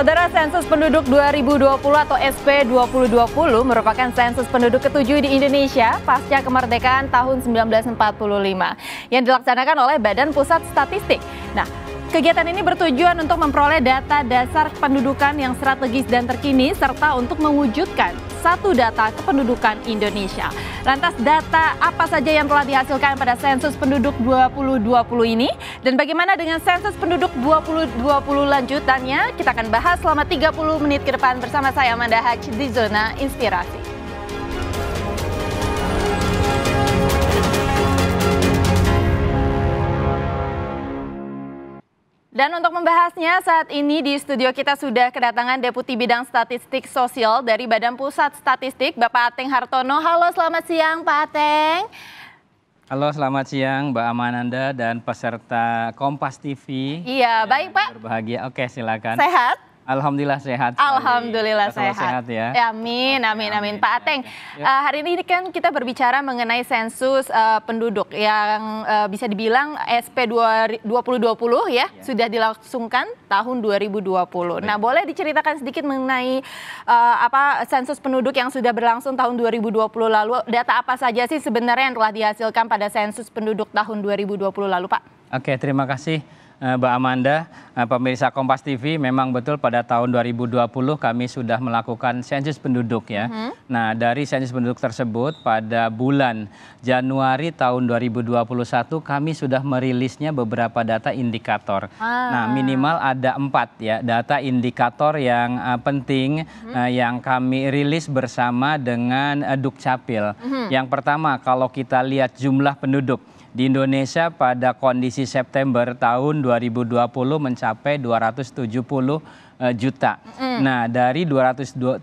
Saudara sensus penduduk 2020 atau SP 2020 merupakan sensus penduduk ketujuh di Indonesia pasca kemerdekaan tahun 1945 yang dilaksanakan oleh Badan Pusat Statistik. Nah, kegiatan ini bertujuan untuk memperoleh data dasar pendudukan yang strategis dan terkini serta untuk mewujudkan satu Data Kependudukan Indonesia. Lantas data apa saja yang telah dihasilkan pada sensus penduduk 2020 ini? Dan bagaimana dengan sensus penduduk 2020 lanjutannya? Kita akan bahas selama 30 menit ke depan bersama saya Amanda Haj di Zona Inspirasi. Dan untuk membahasnya saat ini di studio kita sudah kedatangan Deputi Bidang Statistik Sosial dari Badan Pusat Statistik, Bapak Ateng Hartono. Halo, selamat siang Pak Ateng. Halo, selamat siang Mbak Amananda dan peserta Kompas TV. Iya, baik Pak. Berbahagia. Oke, silakan. Sehat? Alhamdulillah sehat. Alhamdulillah sehat. sehat ya. ya. Amin, amin, amin. Pak Ateng, ya. uh, hari ini kan kita berbicara mengenai sensus uh, penduduk yang uh, bisa dibilang SP 2020 ya, ya sudah dilangsungkan tahun 2020. Ya. Nah, boleh diceritakan sedikit mengenai uh, apa sensus penduduk yang sudah berlangsung tahun 2020 lalu? Data apa saja sih sebenarnya yang telah dihasilkan pada sensus penduduk tahun 2020 lalu, Pak? Oke, terima kasih. Eh, Mbak Amanda, eh, pemirsa Kompas TV, memang betul pada tahun 2020 kami sudah melakukan sensus penduduk ya. Hmm. Nah, dari sensus penduduk tersebut pada bulan Januari tahun 2021 kami sudah merilisnya beberapa data indikator. Ah. Nah, minimal ada empat ya data indikator yang uh, penting hmm. uh, yang kami rilis bersama dengan uh, Dukcapil. Hmm. Yang pertama, kalau kita lihat jumlah penduduk di Indonesia pada kondisi September tahun 2020 mencapai 270 eh, juta. Mm. Nah, dari 270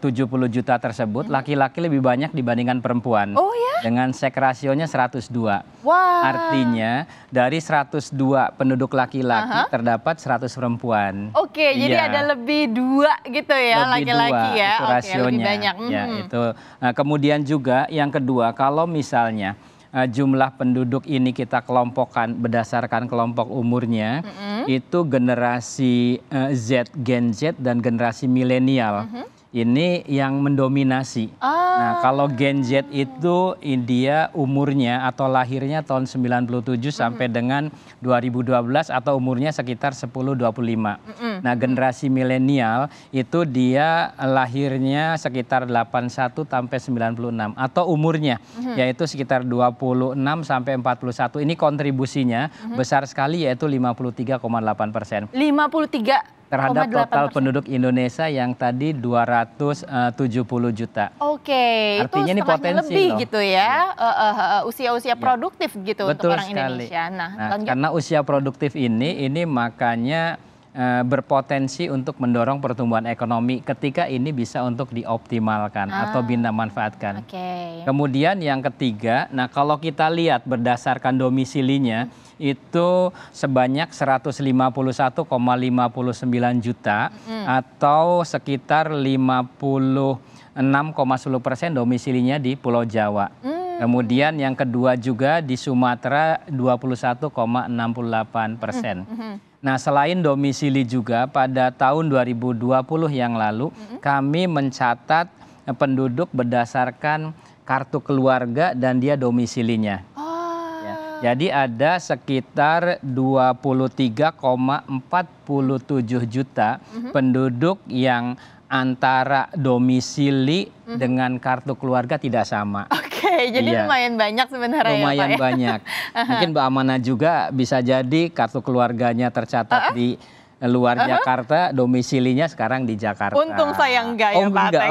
juta tersebut laki-laki mm. lebih banyak dibandingkan perempuan. Oh ya. Dengan sek rasionya 102. Wow. Artinya dari 102 penduduk laki-laki uh -huh. terdapat 100 perempuan. Oke, okay, ya. jadi iya. ada lebih dua gitu ya laki-laki ya. Itu okay, rasionya. Lebih banyak. Mm. Ya, itu. Nah, kemudian juga yang kedua kalau misalnya Eh, jumlah penduduk ini kita kelompokkan berdasarkan kelompok umurnya, itu generasi eh, Z, Gen Z dan generasi milenial. Mm-hmm ini yang mendominasi. Nah, ah. Nah, kalau Gen Z itu dia umurnya atau lahirnya tahun 97 mm -hmm. sampai dengan 2012 atau umurnya sekitar 10 25. Mm -hmm. Nah, generasi milenial itu dia lahirnya sekitar 81 sampai 96 atau umurnya mm -hmm. yaitu sekitar 26 sampai 41. Ini kontribusinya mm -hmm. besar sekali yaitu 53,8 persen. 53 terhadap total penduduk Indonesia yang tadi 270 eh, juta. Oke, okay, Artinya itu ini potensi lebih loh. gitu ya, iya. eh, eh, usia-usia ya. uh, uh, produktif ya. produktif gitu Betul untuk orang sekali. Indonesia. Nah, nah karena usia produktif ini, ini makanya Eh, berpotensi untuk mendorong pertumbuhan ekonomi ketika ini bisa untuk dioptimalkan ah, atau bina manfaatkan. Okay. Kemudian yang ketiga, nah kalau kita lihat berdasarkan domisilinya hmm. itu sebanyak 151,59 juta hmm. atau sekitar 56,10 persen domisilinya di Pulau Jawa. Hmm. Kemudian yang kedua juga di Sumatera 21,68 persen. Hmm. -hmm. Nah, selain domisili juga pada tahun 2020 yang lalu mm -hmm. kami mencatat eh, penduduk berdasarkan kartu keluarga dan dia domisilinya. Ya, oh. Ya. Jadi ada sekitar 23,47 juta mm -hmm. penduduk yang antara domisili mm -hmm. dengan kartu keluarga tidak sama. Okay. jadi iya. lumayan banyak sebenarnya ya, lumayan ya, Pak, ya? banyak. Mungkin Mbak Amana juga bisa jadi kartu keluarganya tercatat uh -uh. di luar uh -huh. Jakarta, domisilinya sekarang di Jakarta. Untung saya enggak ya oh, Pak Oke,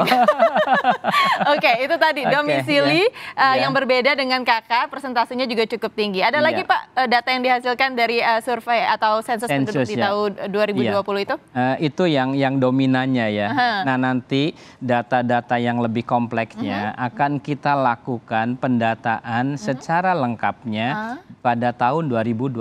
okay, itu tadi okay, domisili yeah. Ya. Uh, iya. yeah. yang berbeda dengan kakak, persentasenya juga cukup tinggi. Ada yeah. lagi Pak eh, data yang dihasilkan dari uh, survei atau sensus penduduk di ya. tahun 2020 iya. yeah. itu? Uh, itu yang yang dominannya ya. Uh -huh. Nah, nanti data-data yang lebih kompleksnya uh mhm. -huh. akan kita lakukan pendataan uh mhm. -huh. secara lengkapnya uh ah. -huh. pada tahun 2020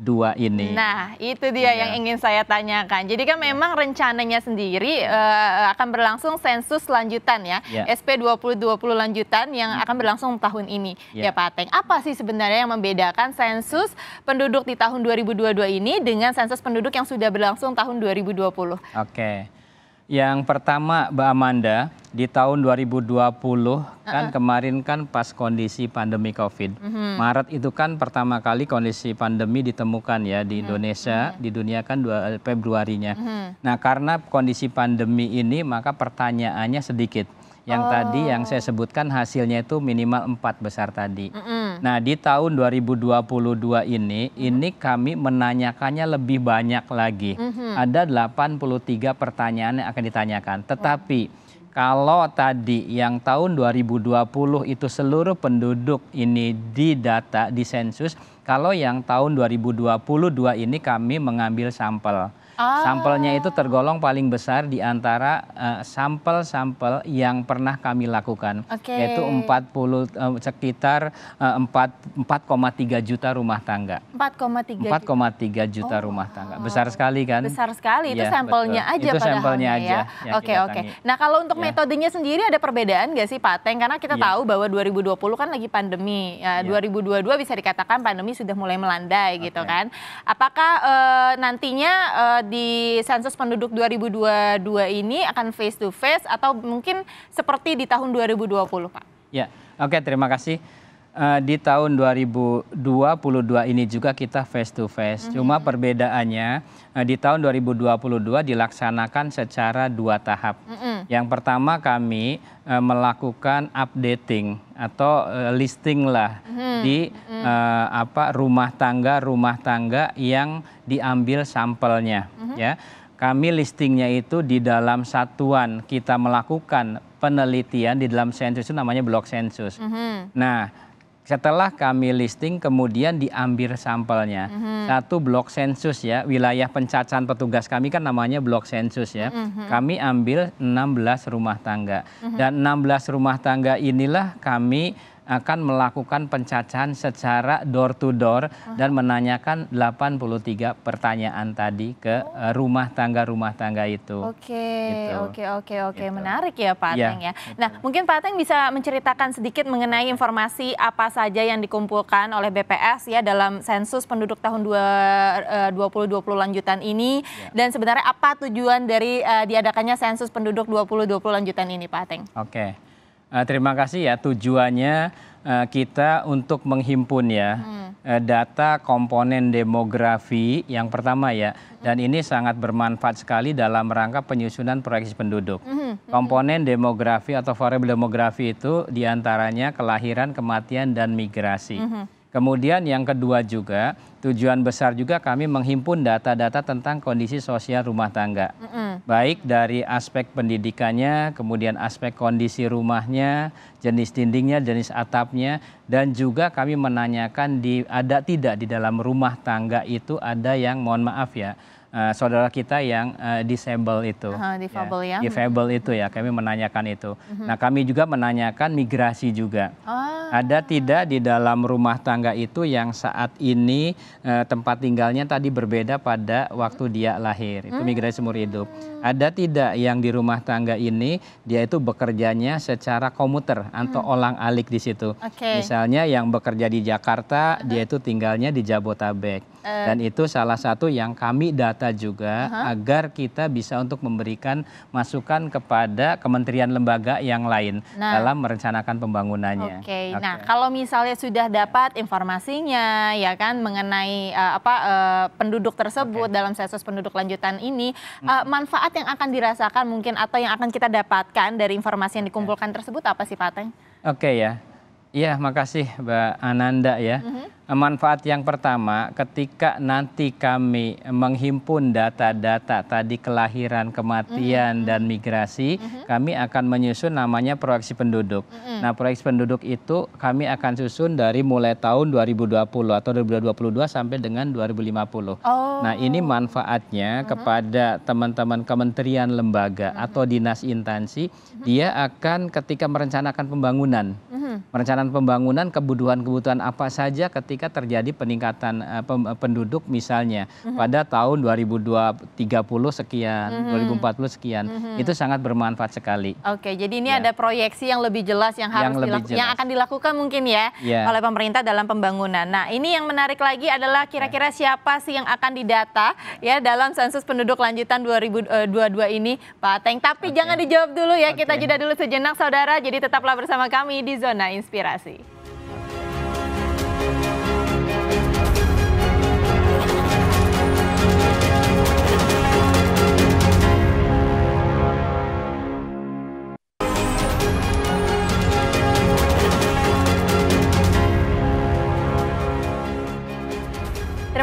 dua ini. Nah, itu dia ya. yang ingin saya tanyakan. Jadi kan iya. memang rencananya sendiri uh, akan berlangsung sensus lanjutan ya, ya. SP 2020 lanjutan yang akan berlangsung tahun ini. Ya. ya Pak Ateng, apa sih sebenarnya yang membedakan sensus penduduk di tahun 2022 ini dengan sensus penduduk yang sudah berlangsung tahun 2020? Oke. Yang pertama, Mbak Amanda, di tahun 2020 uh -uh. kan kemarin kan pas kondisi pandemi COVID. Uh mhm. -huh. Maret itu kan pertama kali kondisi pandemi ditemukan ya di mhm. Indonesia, uh mhm. -huh. di dunia kan dua, eh, Februarinya. Uh -huh. Nah, karena kondisi pandemi ini maka pertanyaannya sedikit yang oh. tadi yang saya sebutkan hasilnya itu minimal empat besar tadi. Mm -hmm. Nah di tahun 2022 ini, mm -hmm. ini kami menanyakannya lebih banyak lagi. Mm -hmm. Ada 83 pertanyaan yang akan ditanyakan. Ya. Tetapi oh. kalau tadi yang tahun 2020 itu seluruh penduduk ini didata di sensus, kalau yang tahun 2022 ini kami mengambil sampel. Ah. Sampelnya itu tergolong paling besar di antara uh, sampel-sampel yang pernah kami lakukan, okay. yaitu 40 uh, eh, sekitar uh, eh, 4,3 juta rumah tangga. 4,3 juta oh. rumah tangga. Besar sekali kan? Besar sekali itu ya, sampelnya betul. aja itu sampelnya ya. aja. ya. Oke, oke. Okay, okay. Nah, kalau untuk ya. metodenya sendiri ada perbedaan nggak sih Pak Teng? Karena kita ya. tahu bahwa 2020 kan lagi pandemi. Ya, ya. 2022 bisa dikatakan pandemi sudah mulai melandai okay. gitu kan. Apakah uh, nantinya uh, di sensus penduduk 2022 ini akan face to face atau mungkin seperti di tahun 2020 Pak? Ya, oke terima kasih uh, di tahun 2022 ini juga kita face to face. Mm -hmm. Cuma perbedaannya uh, di tahun 2022 dilaksanakan secara dua tahap. Mm -hmm. Yang pertama kami uh, melakukan updating atau uh, listing lah mm -hmm. di mm -hmm. apa rumah tangga rumah tangga yang diambil sampelnya mm -hmm. ya. Kami listingnya itu di dalam satuan kita melakukan penelitian di dalam sensus itu namanya blok sensus. Mm -hmm. Nah, setelah kami listing kemudian diambil sampelnya mm-hmm. satu blok sensus ya wilayah pencacahan petugas kami kan namanya blok sensus ya mm-hmm. kami ambil 16 rumah tangga mm-hmm. dan 16 rumah tangga inilah kami akan melakukan pencacahan secara door to door dan menanyakan 83 pertanyaan tadi ke oh. eh, rumah tangga-rumah tangga itu. Oke, gitu. oke, oke, oke. Gitu. Menarik ya Pak ya, Ateng ya. Nah, mungkin Pak Ateng bisa menceritakan sedikit mengenai informasi apa saja yang dikumpulkan oleh BPS ya dalam sensus penduduk tahun 2020 eh, lanjutan ini ya. dan sebenarnya apa tujuan dari uh, diadakannya sensus penduduk 2020 lanjutan ini Pak Ateng? Oke. Okay. Eh, terima kasih ya tujuannya eh, kita untuk menghimpun ya hmm. eh, data komponen demografi yang pertama ya hmm. dan ini sangat bermanfaat sekali dalam rangka penyusunan proyeksi penduduk. Hmm, komponen demografi atau variabel demografi itu diantaranya kelahiran, kematian dan migrasi. Kemudian yang kedua juga tujuan besar juga kami menghimpun data-data tentang kondisi sosial rumah tangga. Mm -hmm. Baik dari aspek pendidikannya, kemudian aspek kondisi rumahnya, jenis dindingnya, jenis atapnya dan juga kami menanyakan di ada tidak di dalam rumah tangga itu ada yang mohon maaf ya uh, saudara kita yang uh, disable itu. Uh, difabel ya. ya. Difabel itu ya, kami menanyakan itu. Uh-huh. Nah, kami juga menanyakan migrasi juga. Oh. Ada tidak di dalam rumah tangga itu yang saat ini uh, tempat tinggalnya tadi berbeda pada waktu dia lahir. Itu migrasi seumur hidup. Hmm. Ada tidak yang di rumah tangga ini dia itu bekerjanya secara komuter atau uh-huh. olang alik di situ. Okay. Misalnya yang bekerja di Jakarta, uh-huh. dia itu tinggalnya di Jabotabek Eh, Dan itu salah satu yang kami data juga agar kita bisa untuk memberikan masukan kepada kementerian lembaga yang lain nah. dalam merencanakan pembangunannya. Oke. Okay. Okay. Nah, kalau misalnya sudah dapat informasinya ya kan mengenai uh, apa uh, penduduk tersebut okay. dalam sensus penduduk lanjutan ini uh, manfaat yang akan dirasakan mungkin atau yang akan kita dapatkan dari informasi yang dikumpulkan tersebut apa sih Pak Teng? Oke okay, ya. Iya, makasih Mbak Ananda ya. Mm-hmm. Manfaat yang pertama, ketika nanti kami menghimpun data-data tadi kelahiran, kematian mm-hmm. dan migrasi, mm-hmm. kami akan menyusun namanya proyeksi penduduk. Mm-hmm. Nah, proyeksi penduduk itu kami akan susun dari mulai tahun 2020 atau 2022 sampai dengan 2050. Oh. Nah, ini manfaatnya mm-hmm. kepada teman-teman kementerian, lembaga mm-hmm. atau dinas intansi, mm-hmm. dia akan ketika merencanakan pembangunan. Mm-hmm Perencanaan pembangunan kebutuhan-kebutuhan apa saja ketika terjadi peningkatan uh, penduduk misalnya mm -hmm. pada tahun 2030 sekian, mm -hmm. 2040 sekian. -hmm. Itu sangat bermanfaat sekali. Oke, jadi ini ya. ada proyeksi yang lebih jelas yang harus yang, lebih jelas. yang akan dilakukan mungkin ya, ya oleh pemerintah dalam pembangunan. Nah, ini yang menarik lagi adalah ya. kira-kira siapa sih yang akan didata ya dalam sensus penduduk lanjutan 2022 eh, ini, Pak Teng. Tapi okay. jangan dijawab dulu ya, okay. kita jeda dulu sejenak saudara. Jadi tetaplah bersama kami di Zona zona inspirasi.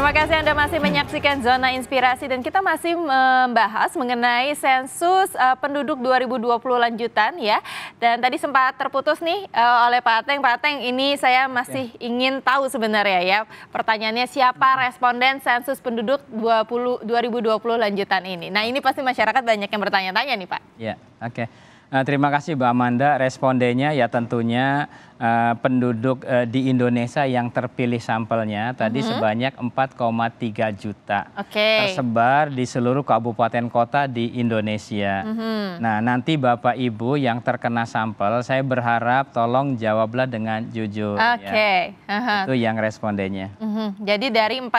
Terima kasih Anda masih menyaksikan Zona Inspirasi dan kita masih membahas mengenai sensus uh, penduduk 2020 lanjutan ya. Dan tadi sempat terputus nih uh, oleh Pak Ateng. Pak Ateng ini saya masih ya. ingin tahu sebenarnya ya pertanyaannya siapa responden sensus penduduk 20, 2020 lanjutan ini. Nah ini pasti masyarakat banyak yang bertanya-tanya nih Pak. Ya oke. Okay. Nah, eh, terima kasih Mbak Amanda. Respondennya ya tentunya Eh, penduduk uh, di Indonesia yang terpilih sampelnya tadi mm -hmm. sebanyak 4,3 juta. Okay. Tersebar di seluruh kabupaten kota di Indonesia. Mm -hmm. Nah, nanti Bapak Ibu yang terkena sampel, saya berharap tolong jawablah dengan jujur. Ya. Oke. Okay. Ya. Uh -huh. Itu yang respondennya. Mm -hmm. Jadi dari 4,3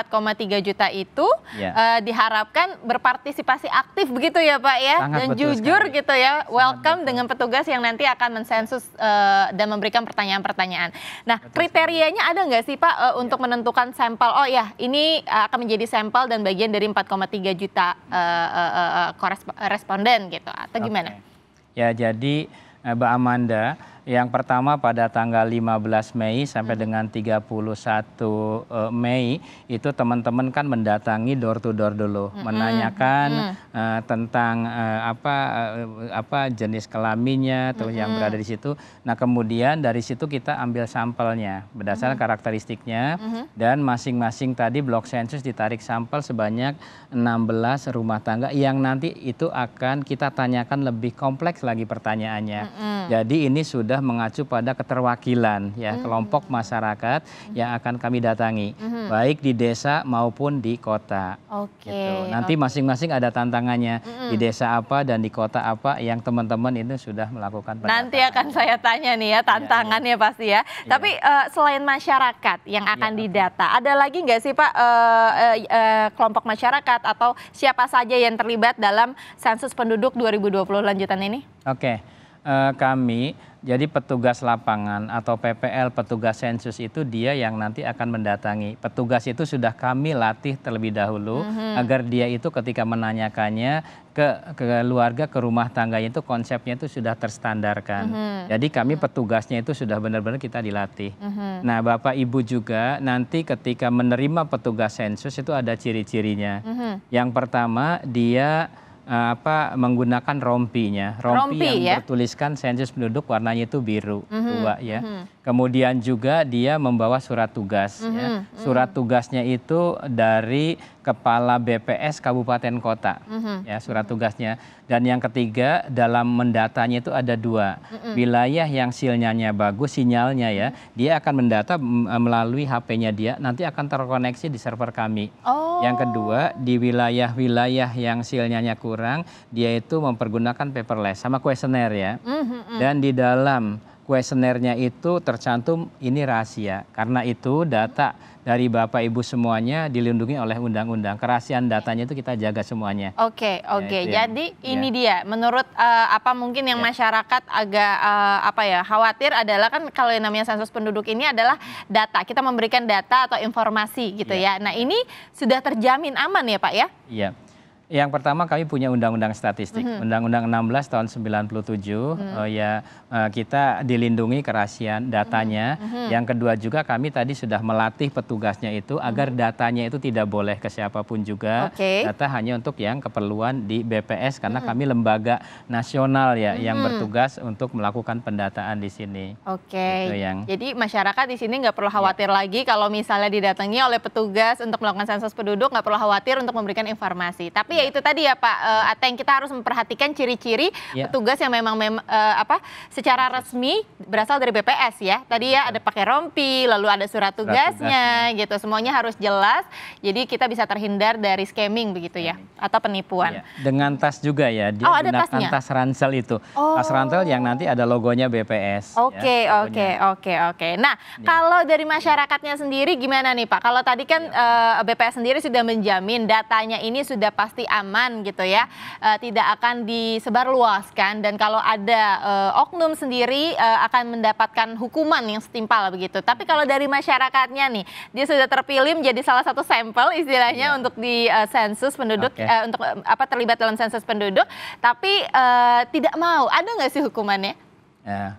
juta itu yeah. Ya. uh, diharapkan berpartisipasi aktif begitu ya, Pak ya. Sangat Dan jujur sekali. gitu ya. Welcome dengan petugas yang nanti akan mensensus uh, dan memberikan pertanyaan pertanyaan-pertanyaan. Nah, kriterianya ada nggak sih Pak uh, untuk ya. menentukan sampel? Oh ya, ini uh, akan menjadi sampel dan bagian dari 4,3 juta uh, uh, uh, responden gitu atau gimana? Okay. Ya, jadi eh, Mbak Amanda yang pertama pada tanggal 15 Mei sampai hmm. dengan 31 eh, Mei itu teman-teman kan mendatangi door to door dulu, hmm. hmm menanyakan hmm. Uh, tentang uh, apa uh, apa jenis kelaminnya tuh hmm. yang hmm. berada di situ. Nah, kemudian dari situ kita ambil sampelnya berdasarkan hmm. karakteristiknya hmm. dan masing-masing tadi blok sensus ditarik sampel sebanyak 16 rumah tangga yang nanti itu akan kita tanyakan lebih kompleks lagi pertanyaannya. Hmm. hmm. Jadi ini sudah sudah mengacu pada keterwakilan ya hmm. kelompok masyarakat hmm. yang akan kami datangi hmm. baik di desa maupun di kota. Oke. Okay. Gitu. Nanti masing-masing okay. ada tantangannya hmm. di desa apa dan di kota apa yang teman-teman itu sudah melakukan. Nanti akan saya tanya nih ya iya, tantangannya ya, ya. pasti ya. ya. Tapi uh, selain masyarakat yang iya, akan ya. didata, ada lagi nggak sih Pak uh, uh, uh, kelompok masyarakat atau siapa saja yang terlibat dalam sensus penduduk 2020 lanjutan ini? Oke. Okay. Eh, kami jadi petugas lapangan atau PPL petugas sensus itu dia yang nanti akan mendatangi. Petugas itu sudah kami latih terlebih dahulu mm-hmm. agar dia itu ketika menanyakannya ke, ke keluarga ke rumah tangga itu konsepnya itu sudah terstandarkan. Mm-hmm. Jadi kami petugasnya itu sudah benar-benar kita dilatih. Mm-hmm. Nah, Bapak Ibu juga nanti ketika menerima petugas sensus itu ada ciri-cirinya. Mm-hmm. Yang pertama dia Eh, apa menggunakan rompinya rompi, rompi yang ya? bertuliskan sensus penduduk warnanya itu biru mm -hmm. tua ya mm -hmm. Kemudian juga dia membawa surat tugas. Mm -hmm, ya. Mm-hmm. Surat tugasnya itu dari kepala BPS kabupaten kota. Mm -hmm. Ya surat tugasnya. Dan yang ketiga dalam mendatanya itu ada dua mm -hmm. wilayah yang sinyalnya bagus, sinyalnya ya, mm -hmm. dia akan mendata e, melalui HP-nya dia. Nanti akan terkoneksi di server kami. Oh. Yang kedua di wilayah-wilayah yang sinyalnya kurang, dia itu mempergunakan paperless sama kuesioner ya. Mm-hmm, mm -hmm. Dan di dalam kuesionernya itu tercantum ini rahasia. Karena itu data dari Bapak Ibu semuanya dilindungi oleh undang-undang. Kerahasiaan datanya itu kita jaga semuanya. Oke, okay, oke. Okay. Ya, Jadi ya. ini dia menurut uh, apa mungkin yang ya. masyarakat agak uh, apa ya khawatir adalah kan kalau yang namanya sensus penduduk ini adalah data. Kita memberikan data atau informasi gitu ya. ya. Nah, ini sudah terjamin aman ya, Pak ya? Iya. Yang pertama kami punya undang-undang statistik, mm-hmm. mm -hmm. undang-undang 16 tahun 97 mm -hmm. uh, eh, ya uh, kita dilindungi kerahasiaan datanya. Mm -hmm. Yang kedua juga kami tadi sudah melatih petugasnya itu mm-hmm. agar mm -hmm. datanya itu tidak boleh ke siapapun juga. Okay. Data hanya untuk yang keperluan di BPS karena mm -hmm. kami lembaga nasional ya mm -hmm. yang bertugas untuk melakukan pendataan di sini. Oke. Okay. Gitu, yang... Jadi masyarakat di sini nggak perlu khawatir ya. lagi kalau misalnya didatangi oleh petugas untuk melakukan sensus penduduk nggak perlu khawatir untuk memberikan informasi. Tapi ya itu tadi ya Pak uh, eh, Ateng kita harus memperhatikan ciri-ciri ya. petugas yang memang mem uh, apa secara resmi berasal dari BPS ya. Tadi ya ada pakai rompi, lalu ada surat tugasnya, surat tugasnya. gitu. Semuanya harus jelas. Jadi kita bisa terhindar dari scamming begitu ya atau penipuan. Ya. Dengan tas juga ya. Dia oh, ada gunakan tasnya? tas ransel itu. Oh. Tas ransel yang nanti ada logonya BPS. Ya, oke, oke, oke, oke. Nah, ya. kalau dari masyarakatnya sendiri gimana nih Pak? Kalau tadi kan ya. uh, eh, BPS sendiri sudah menjamin datanya ini sudah pasti aman gitu ya, e, tidak akan disebarluaskan dan kalau ada e, oknum sendiri e, akan mendapatkan hukuman yang setimpal begitu. Tapi kalau dari masyarakatnya nih, dia sudah terpilih menjadi salah satu sampel istilahnya ya. untuk di e, sensus penduduk okay. e, untuk apa terlibat dalam sensus penduduk, tapi e, tidak mau. Ada nggak sih hukumannya? Ya.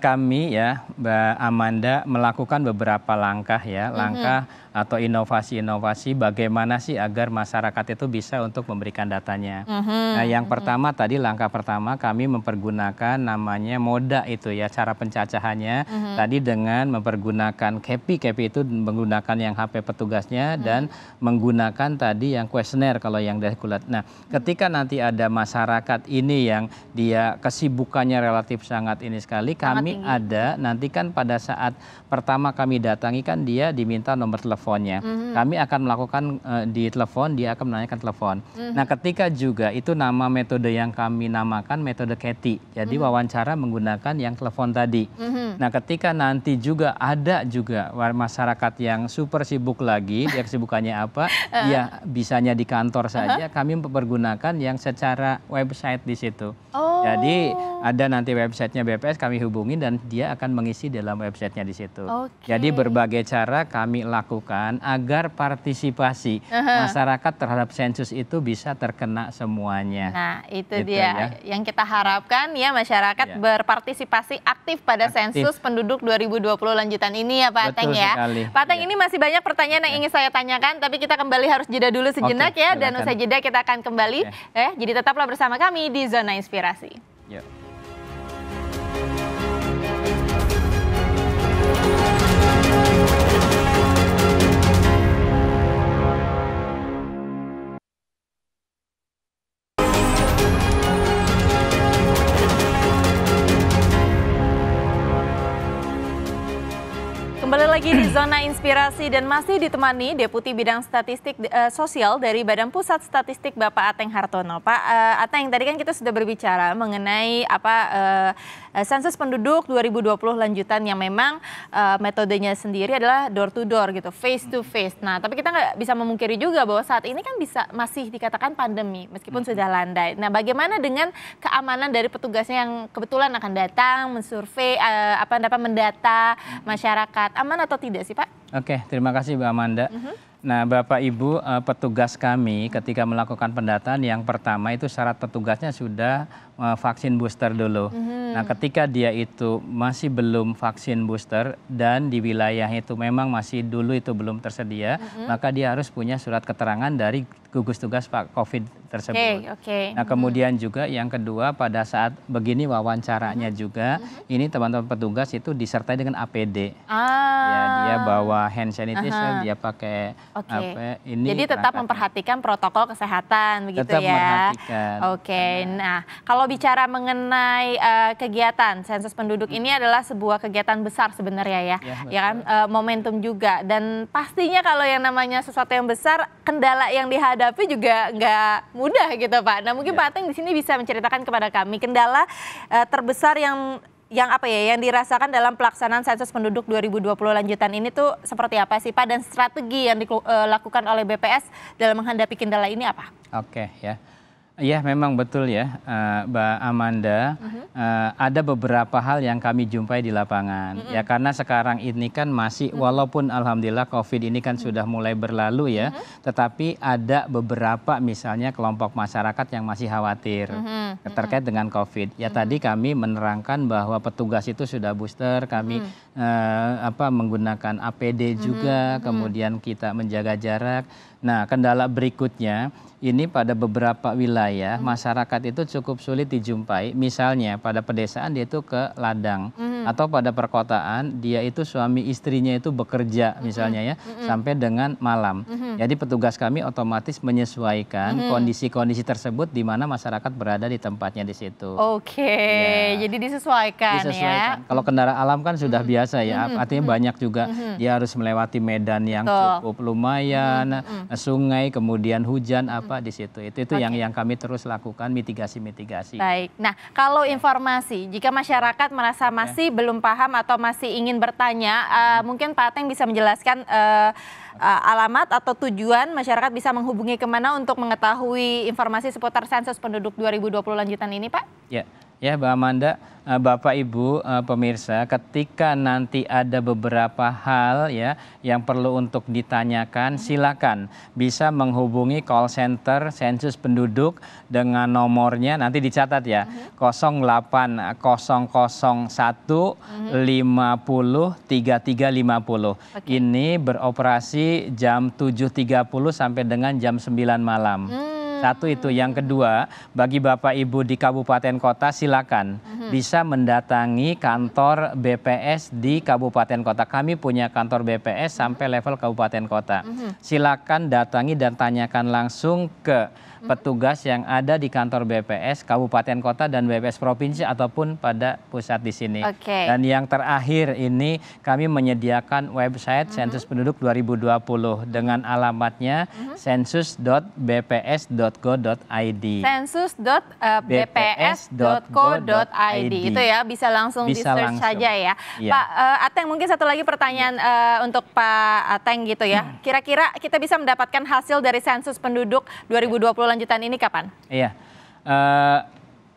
kami ya Mbak Amanda melakukan beberapa langkah ya, mhm. langkah mm -hmm atau inovasi-inovasi bagaimana sih agar masyarakat itu bisa untuk memberikan datanya. Mm Nah, yang mm -hmm. pertama tadi langkah pertama kami mempergunakan namanya moda itu ya cara pencacahannya mm tadi dengan mempergunakan KEPI. KEPI itu menggunakan yang HP petugasnya mm dan menggunakan tadi yang kuesioner kalau yang dari kulit. Nah, mhm. ketika mm nanti ada masyarakat ini yang dia kesibukannya relatif sangat ini sekali, kami ada nanti kan pada saat pertama kami datangi kan dia diminta nomor telepon teleponnya. Mm-hmm. Kami akan melakukan uh, di telepon, dia akan menanyakan telepon. Mm-hmm. Nah, ketika juga itu nama metode yang kami namakan metode Keti. Jadi mm-hmm. wawancara menggunakan yang telepon tadi. Mm-hmm. Nah, ketika nanti juga ada juga masyarakat yang super sibuk lagi, dia kesibukannya apa? Uh-huh. Ya, bisanya di kantor uh-huh. saja. Uh-huh. Kami mempergunakan yang secara website di situ. Oh. Jadi ada nanti websitenya BPS kami hubungi dan dia akan mengisi dalam websitenya di situ. Okay. Jadi berbagai cara kami lakukan dilakukan agar partisipasi uh-huh. masyarakat terhadap sensus itu bisa terkena semuanya. Nah, itu gitu dia ya. yang kita harapkan ya masyarakat ya. berpartisipasi aktif pada aktif. sensus penduduk 2020 lanjutan ini ya Pak Ateng ya. Sekali. Pak Ateng ya. ini masih banyak pertanyaan yang ya. ingin saya tanyakan tapi kita kembali harus jeda dulu sejenak Oke, ya silakan. dan usai jeda kita akan kembali ya. eh jadi tetaplah bersama kami di zona inspirasi. Ya. di zona inspirasi dan masih ditemani Deputi Bidang Statistik e, Sosial dari Badan Pusat Statistik Bapak Ateng Hartono. Pak e, Ateng, tadi kan kita sudah berbicara mengenai apa e, sensus penduduk 2020 lanjutan yang memang e, metodenya sendiri adalah door to door gitu, face to face. Nah, tapi kita nggak bisa memungkiri juga bahwa saat ini kan bisa masih dikatakan pandemi meskipun hmm. sudah landai. Nah, bagaimana dengan keamanan dari petugasnya yang kebetulan akan datang mensurvei e, apa apa mendata masyarakat aman atau atau tidak sih Pak? Oke, terima kasih Bu Amanda. Uh -huh. Nah, Bapak Ibu, eh, petugas kami ketika melakukan pendataan yang pertama itu syarat petugasnya sudah Eh, vaksin booster dulu. Mm-hmm. Nah, ketika dia itu masih belum vaksin booster dan di wilayah itu memang masih dulu itu belum tersedia, mm-hmm. maka dia harus punya surat keterangan dari gugus tugas Pak COVID tersebut. Okay, okay. Nah, mhm. kemudian mm-hmm. juga yang kedua pada saat begini wawancaranya mm-hmm. juga, mm-hmm. ini teman-teman petugas itu disertai dengan APD. Ya, ah. Ya, dia bawa hand sanitizer, uh-huh. dia pakai okay. apa ini. Jadi tetap memperhatikan protokol kesehatan begitu tetap ya. Tetap memperhatikan. Oke. Okay. Nah, kalau bicara mengenai uh, kegiatan sensus penduduk hmm. ini adalah sebuah kegiatan besar sebenarnya ya, ya, ya kan uh, momentum juga dan pastinya kalau yang namanya sesuatu yang besar kendala yang dihadapi juga nggak mudah gitu Pak. Nah mungkin ya. Pak Ateng di sini bisa menceritakan kepada kami kendala uh, terbesar yang yang apa ya yang dirasakan dalam pelaksanaan sensus penduduk 2020 lanjutan ini tuh seperti apa sih Pak dan strategi yang dilakukan oleh BPS dalam menghadapi kendala ini apa? Oke okay, ya. Ya, memang betul ya, uh, Mbak Amanda. Uh-huh. Uh, ada beberapa hal yang kami jumpai di lapangan. Uh-huh. Ya, karena sekarang ini kan masih, uh-huh. walaupun alhamdulillah COVID ini kan uh-huh. sudah mulai berlalu ya, uh-huh. tetapi ada beberapa misalnya kelompok masyarakat yang masih khawatir uh-huh. terkait dengan COVID. Ya, uh-huh. tadi kami menerangkan bahwa petugas itu sudah booster, kami uh-huh. uh, apa menggunakan APD juga, uh-huh. kemudian kita menjaga jarak. Nah, kendala berikutnya ini pada beberapa wilayah hmm. masyarakat itu cukup sulit dijumpai. Misalnya pada pedesaan dia itu ke ladang hmm. atau pada perkotaan dia itu suami istrinya itu bekerja hmm. misalnya ya hmm. sampai dengan malam. Hmm. Jadi petugas kami otomatis menyesuaikan hmm. kondisi-kondisi hmm. tersebut di mana masyarakat berada di tempatnya di situ. Oke, okay. ya. jadi disesuaikan, ya. disesuaikan ya. Kalau kendara alam kan sudah hmm. biasa ya, hmm. artinya hmm. banyak juga hmm. dia harus melewati medan yang Tuh. cukup lumayan. Hmm, hmm. Iya. sungai, kemudian hujan apa hmm. di situ. Itu itu okay. yang yang kami terus lakukan mitigasi-mitigasi. Baik. Nah, kalau informasi jika masyarakat merasa masih yeah. belum paham atau masih ingin bertanya, uh, mungkin Pak Teng bisa menjelaskan uh, uh, alamat atau tujuan masyarakat bisa menghubungi kemana untuk mengetahui informasi seputar sensus penduduk 2020 lanjutan ini, Pak? Ya ya Mbak Amanda, eh, Bapak Ibu eh, pemirsa, ketika nanti ada beberapa hal ya yang perlu untuk ditanyakan, silakan bisa menghubungi call center sensus penduduk dengan nomornya nanti dicatat ya. Uh -huh. 08001 50 3350. Okay. Ini beroperasi jam 7.30 sampai dengan jam 9 malam. Hmm satu itu. Yang kedua, bagi Bapak Ibu di kabupaten kota silakan hmm. bisa mendatangi kantor BPS di kabupaten kota. Kami punya kantor BPS sampai level kabupaten kota. Hmm. Silakan datangi dan tanyakan langsung ke petugas yang ada di kantor BPS kabupaten kota dan BPS provinsi ataupun pada pusat di sini. Okay. Dan yang terakhir ini kami menyediakan website mm -hmm. sensus penduduk 2020 dengan alamatnya mm -hmm. sensus.bps.go.id. sensus.bps.go.id itu ya bisa langsung bisa di search langsung. saja ya. ya. Pak uh, Ateng mungkin satu lagi pertanyaan ya. uh, untuk Pak Ateng gitu ya. Hmm. Kira-kira hmm. kita bisa mendapatkan hasil dari sensus penduduk 2020 lanjutan ini kapan? Iya. Uh,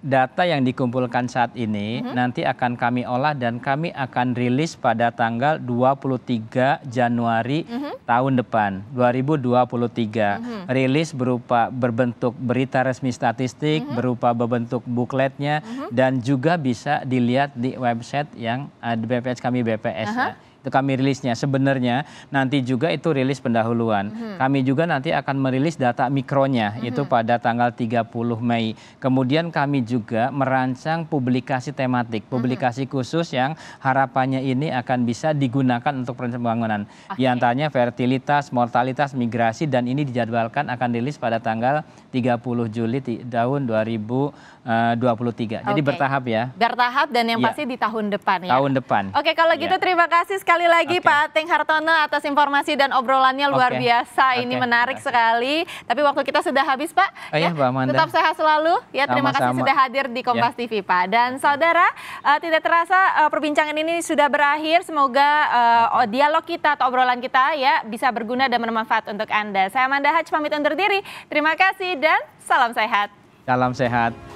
data yang dikumpulkan saat ini mm -hmm. nanti akan kami olah dan kami akan rilis pada tanggal 23 Januari mm -hmm. tahun depan 2023. Mm -hmm. Rilis berupa berbentuk berita resmi statistik, mm -hmm. berupa berbentuk bukletnya mm -hmm. dan juga bisa dilihat di website yang uh, eh, BPS kami BPS. Uh -huh. Ya kami rilisnya sebenarnya nanti juga itu rilis pendahuluan. Hmm. Kami juga nanti akan merilis data mikronya hmm. itu pada tanggal 30 Mei. Kemudian kami juga merancang publikasi tematik, hmm. publikasi hmm. khusus yang harapannya ini akan bisa digunakan untuk perencanaan pembangunan. Okay. Di fertilitas, mortalitas, migrasi dan ini dijadwalkan akan rilis pada tanggal 30 Juli tahun 2023. Eh, Jadi okay. bertahap ya. Bertahap dan yang ya. pasti di tahun depan ya. Tahun depan. Oke, kalau iya. gitu ya. terima kasih sekali sekali lagi okay. Pak Ateng Hartono atas informasi dan obrolannya luar okay. biasa. Ini okay. menarik sekali. Tapi waktu kita sudah habis Pak. Oh, iya, ya, Tetap sehat selalu. Ya terima Sama -sama. kasih sudah hadir di Kompas ya. TV Pak. Dan saudara uh, tidak terasa uh, perbincangan ini sudah berakhir. Semoga uh, dialog kita atau obrolan kita ya bisa berguna dan bermanfaat untuk Anda. Saya Amanda Hach pamit undur diri. Terima kasih dan salam sehat. Salam sehat.